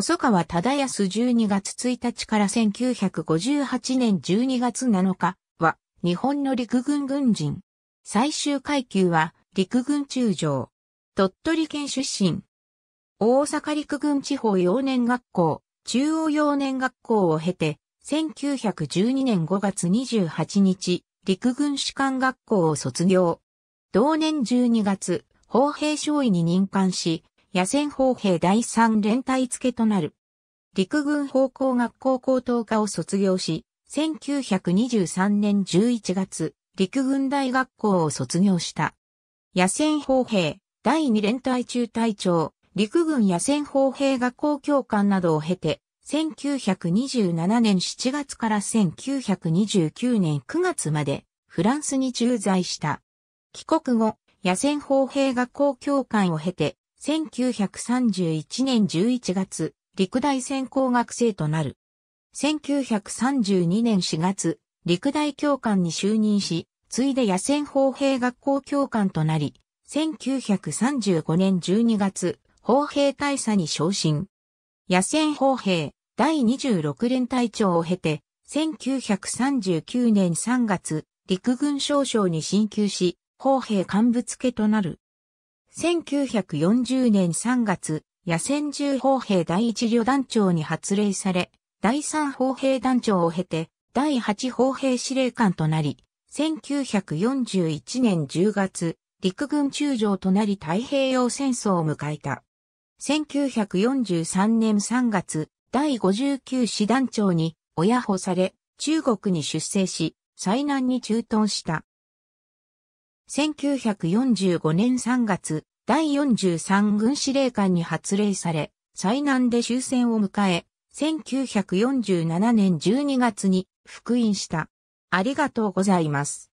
細川忠康12月1日から1958年12月7日は日本の陸軍軍人。最終階級は陸軍中将。鳥取県出身。大阪陸軍地方幼年学校、中央幼年学校を経て、1912年5月28日、陸軍士官学校を卒業。同年12月、砲兵少尉に任官し、野戦砲兵第3連隊付となる。陸軍砲工学校高等科を卒業し、1923年11月、陸軍大学校を卒業した。野戦砲兵第2連隊中隊長、陸軍野戦砲兵学校教官などを経て、1927年7月から1929年9月までフランスに駐在した。帰国後、野戦砲兵学校教官を経て、1931年11月、陸大専攻学生となる。1932年4月、陸大教官に就任し、ついで野戦砲兵学校教官となり、1935年12月、砲兵大佐に昇進。野戦砲兵第26連隊長を経て、1939年3月、陸軍少将に進級し、砲兵幹部付けとなる。1940年3月、野戦銃砲兵第一旅団長に発令され、第三砲兵団長を経て、第八砲兵司令官となり、1941年10月、陸軍中将となり太平洋戦争を迎えた。1943年3月、第59師団長に親保され、中国に出征し、災難に駐屯した。1945年3月、第43軍司令官に発令され、災難で終戦を迎え、1947年12月に復員した。ありがとうございます。